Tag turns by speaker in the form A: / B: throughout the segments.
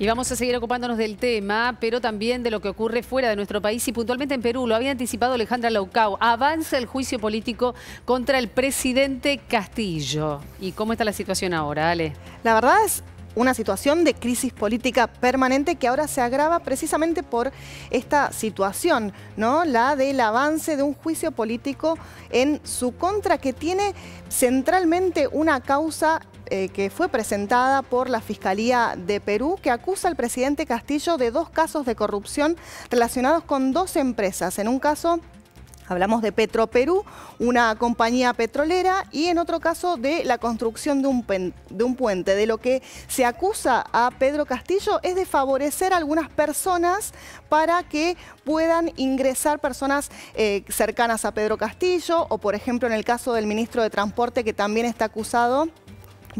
A: Y vamos a seguir ocupándonos del tema, pero también de lo que ocurre fuera de nuestro país y puntualmente en Perú. Lo había anticipado Alejandra Laucao. Avanza el juicio político contra el presidente Castillo. ¿Y cómo está la situación ahora, Ale? La verdad es una situación de crisis política
B: permanente que ahora se agrava precisamente por esta situación, ¿no? La del avance de un juicio político en su contra que tiene centralmente una causa eh, que fue presentada por la Fiscalía de Perú que acusa al presidente Castillo de dos casos de corrupción relacionados con dos empresas. En un caso Hablamos de Petro Perú... una compañía petrolera, y en otro caso de la construcción de un, puente. De lo que se acusa a Pedro Castillo es de favorecer a algunas personas para que puedan ingresar personas eh, cercanas a Pedro Castillo, o por ejemplo en el caso del ministro de Transporte que también está acusado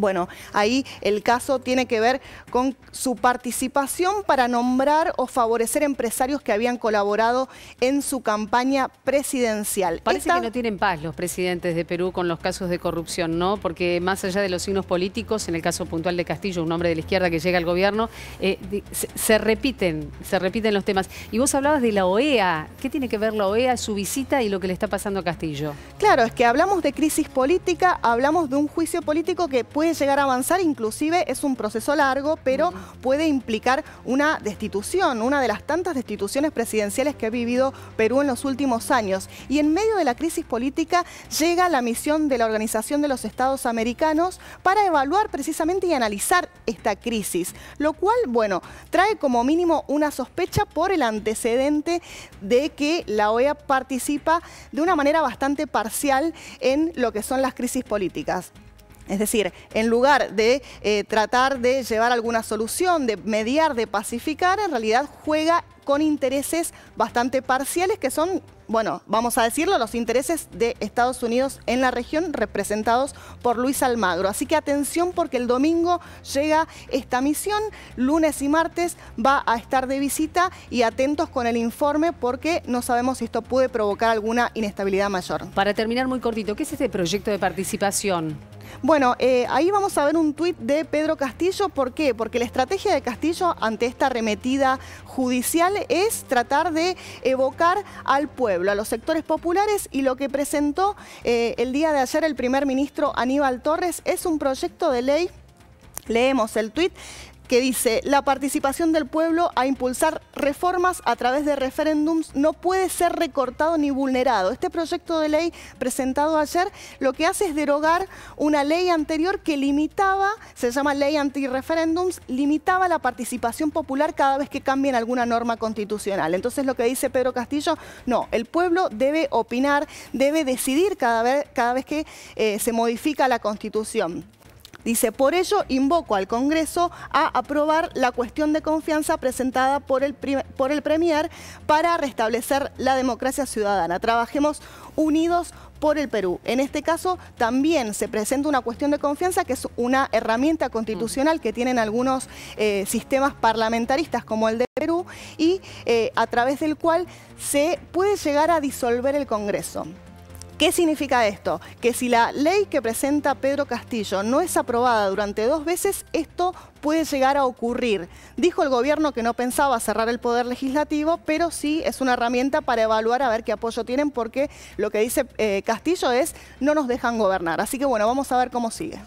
B: bueno, ahí el caso tiene que ver con su participación para nombrar o favorecer empresarios que habían colaborado en su campaña presidencial. Parece que no
A: tienen paz los presidentes de Perú con los casos de corrupción, ¿no? Porque más allá de los signos políticos, en el caso puntual de Castillo, un hombre de la izquierda que llega al gobierno, eh, se, repiten, se repiten los temas. Y vos hablabas de la OEA. ¿Qué tiene que ver la OEA, su visita y lo que le está pasando a Castillo?
B: Claro, es que hablamos de crisis política, hablamos de un juicio político que puede llegar a avanzar, inclusive es un proceso largo, pero puede implicar una destitución, una de las tantas destituciones presidenciales que ha vivido Perú en los últimos años. Y en medio de la crisis política llega la misión de la Organización de los Estados Americanos para evaluar precisamente y analizar esta crisis, lo cual, bueno, trae como mínimo una sospecha por el antecedente de que la OEA participa de una manera bastante parcial en lo que son las crisis políticas. Es decir, en lugar de eh, tratar de llevar alguna solución, de mediar, de pacificar, en realidad juega con intereses bastante parciales que son, bueno, vamos a decirlo, los intereses de Estados Unidos en la región representados por Luis Almagro. Así que atención porque el domingo llega esta misión, lunes y martes va a estar de visita y atentos con el informe porque no sabemos si esto
A: puede provocar alguna inestabilidad mayor. Para terminar muy cortito, ¿qué es este proyecto de participación?
B: Bueno, eh, ahí vamos a ver un tuit de Pedro Castillo. ¿Por qué? Porque la estrategia de Castillo ante esta arremetida judicial es tratar de evocar al pueblo, a los sectores populares y lo que presentó eh, el día de ayer el primer ministro Aníbal Torres es un proyecto de ley leemos el tuit, que dice, la participación del pueblo a impulsar reformas a través de referéndums no puede ser recortado ni vulnerado. Este proyecto de ley presentado ayer lo que hace es derogar una ley anterior que limitaba, se llama ley anti-referéndums, limitaba la participación popular cada vez que cambien alguna norma constitucional. Entonces lo que dice Pedro Castillo, no, el pueblo debe opinar, debe decidir cada vez, cada vez que eh, se modifica la constitución. Dice, por ello invoco al Congreso a aprobar la cuestión de confianza presentada por el, por el Premier para restablecer la democracia ciudadana. Trabajemos unidos por el Perú. En este caso también se presenta una cuestión de confianza que es una herramienta constitucional que tienen algunos eh, sistemas parlamentaristas como el de Perú y eh, a través del cual se puede llegar a disolver el Congreso. ¿Qué significa esto? Que si la ley que presenta Pedro Castillo no es aprobada durante dos veces, esto puede llegar a ocurrir. Dijo el gobierno que no pensaba cerrar el poder legislativo, pero sí es una herramienta para evaluar a ver qué apoyo tienen, porque lo que dice eh, Castillo es no nos dejan gobernar. Así que bueno, vamos a ver cómo sigue.